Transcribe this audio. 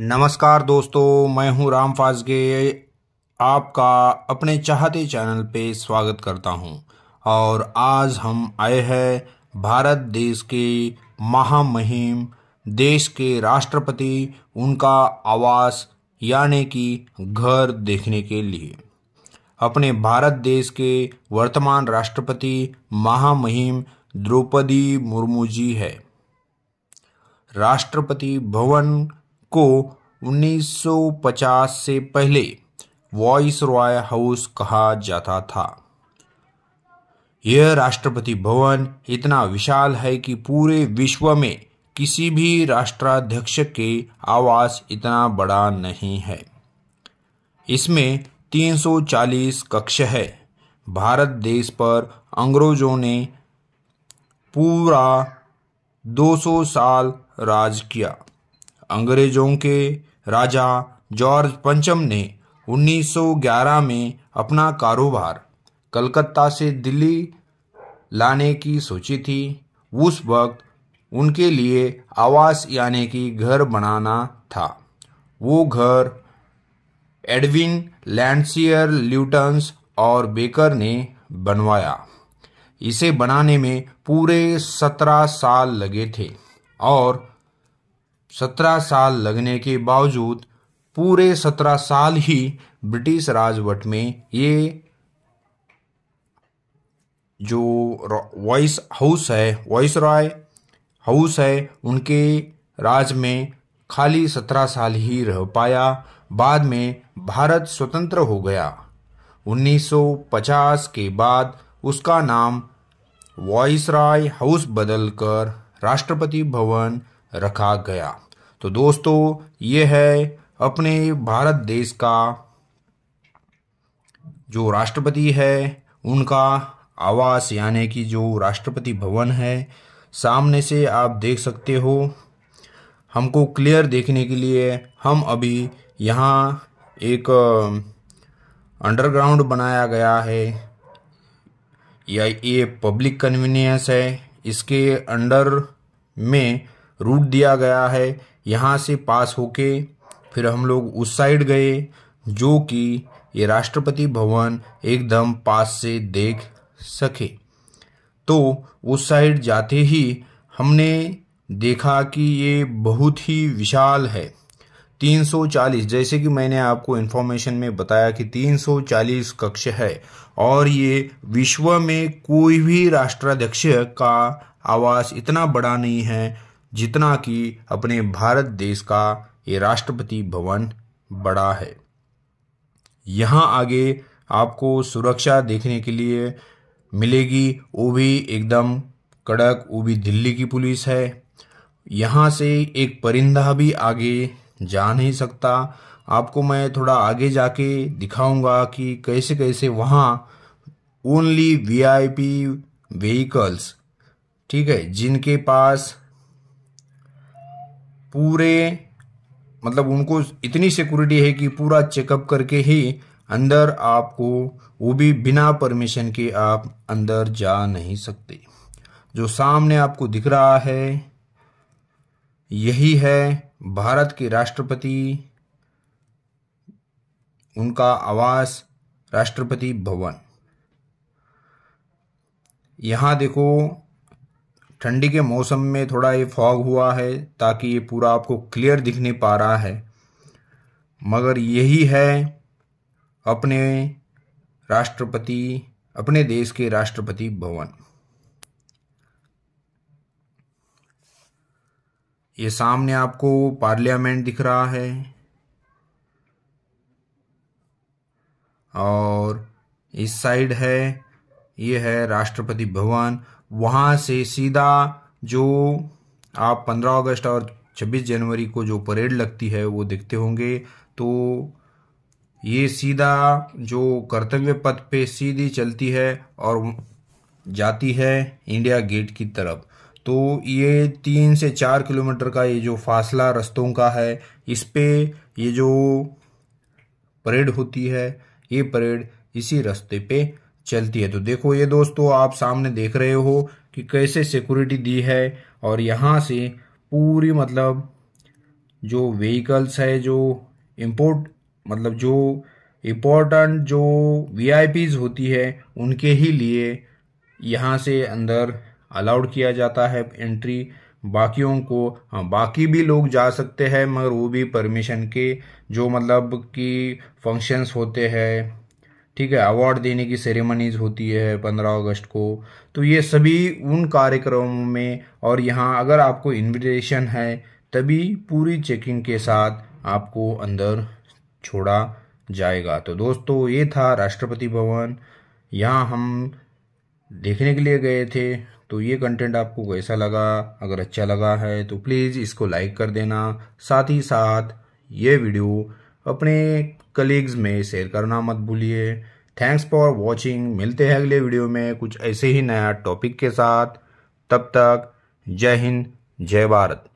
नमस्कार दोस्तों मैं हूं राम फाजगे आपका अपने चाहते चैनल पे स्वागत करता हूं और आज हम आए हैं भारत देश के महामहिम देश के राष्ट्रपति उनका आवास यानी कि घर देखने के लिए अपने भारत देश के वर्तमान राष्ट्रपति महामहिम द्रौपदी मुर्मू जी है राष्ट्रपति भवन को 1950 से पहले वॉइस रॉय हाउस कहा जाता था यह राष्ट्रपति भवन इतना विशाल है कि पूरे विश्व में किसी भी राष्ट्राध्यक्ष के आवास इतना बड़ा नहीं है इसमें 340 कक्ष है भारत देश पर अंग्रेजों ने पूरा 200 साल राज किया अंग्रेजों के राजा जॉर्ज पंचम ने 1911 में अपना कारोबार कलकत्ता से दिल्ली लाने की सोची थी उस वक्त उनके लिए आवास यानी कि घर बनाना था वो घर एडविन लैंडसियर ल्यूटन्स और बेकर ने बनवाया इसे बनाने में पूरे सत्रह साल लगे थे और सत्रह साल लगने के बावजूद पूरे सत्रह साल ही ब्रिटिश राजवट में ये जो वॉइस हाउस है वॉइस रॉय हाउस है उनके राज में खाली सत्रह साल ही रह पाया बाद में भारत स्वतंत्र हो गया 1950 के बाद उसका नाम वॉइस रॉय हाउस बदलकर राष्ट्रपति भवन रखा गया तो दोस्तों ये है अपने भारत देश का जो राष्ट्रपति है उनका आवास यानी कि जो राष्ट्रपति भवन है सामने से आप देख सकते हो हमको क्लियर देखने के लिए हम अभी यहाँ एक अंडरग्राउंड बनाया गया है या ये पब्लिक कन्वीनियंस है इसके अंडर में रूट दिया गया है यहाँ से पास होके फिर हम लोग उस साइड गए जो कि ये राष्ट्रपति भवन एकदम पास से देख सके तो उस साइड जाते ही हमने देखा कि ये बहुत ही विशाल है 340 जैसे कि मैंने आपको इन्फॉर्मेशन में बताया कि 340 कक्ष है और ये विश्व में कोई भी राष्ट्राध्यक्ष का आवास इतना बड़ा नहीं है जितना कि अपने भारत देश का ये राष्ट्रपति भवन बड़ा है यहाँ आगे आपको सुरक्षा देखने के लिए मिलेगी वो भी एकदम कड़क वो भी दिल्ली की पुलिस है यहाँ से एक परिंदा भी आगे जा नहीं सकता आपको मैं थोड़ा आगे जाके दिखाऊंगा कि कैसे कैसे वहाँ ओनली वीआईपी व्हीकल्स ठीक है जिनके पास पूरे मतलब उनको इतनी सिक्योरिटी है कि पूरा चेकअप करके ही अंदर आपको वो भी बिना परमिशन के आप अंदर जा नहीं सकते जो सामने आपको दिख रहा है यही है भारत के राष्ट्रपति उनका आवास राष्ट्रपति भवन यहाँ देखो ठंडी के मौसम में थोड़ा ये फॉग हुआ है ताकि ये पूरा आपको क्लियर दिखने पा रहा है मगर यही है अपने राष्ट्रपति अपने देश के राष्ट्रपति भवन ये सामने आपको पार्लियामेंट दिख रहा है और इस साइड है ये है राष्ट्रपति भवन वहाँ से सीधा जो आप 15 अगस्त और 26 जनवरी को जो परेड लगती है वो देखते होंगे तो ये सीधा जो कर्तव्य पथ पे सीधी चलती है और जाती है इंडिया गेट की तरफ तो ये तीन से चार किलोमीटर का ये जो फासला रस्तों का है इस पे ये जो परेड होती है ये परेड इसी रास्ते पे चलती है तो देखो ये दोस्तों आप सामने देख रहे हो कि कैसे सिक्योरिटी दी है और यहाँ से पूरी मतलब जो व्हीकल्स है जो इम्पोर्ट मतलब जो इम्पोर्टेंट जो वीआईपीज होती है उनके ही लिए यहाँ से अंदर अलाउड किया जाता है एंट्री बाकियों को हाँ बाकी भी लोग जा सकते हैं मगर वो भी परमिशन के जो मतलब कि फंक्शंस होते हैं ठीक है अवार्ड देने की सेरेमनीज होती है पंद्रह अगस्त को तो ये सभी उन कार्यक्रमों में और यहाँ अगर आपको इनविटेशन है तभी पूरी चेकिंग के साथ आपको अंदर छोड़ा जाएगा तो दोस्तों ये था राष्ट्रपति भवन यहाँ हम देखने के लिए गए थे तो ये कंटेंट आपको कैसा लगा अगर अच्छा लगा है तो प्लीज़ इसको लाइक कर देना साथ ही साथ ये वीडियो अपने कलीग्स में शेयर करना मत भूलिए थैंक्स फॉर वॉचिंग मिलते हैं अगले वीडियो में कुछ ऐसे ही नया टॉपिक के साथ तब तक जय हिंद जय भारत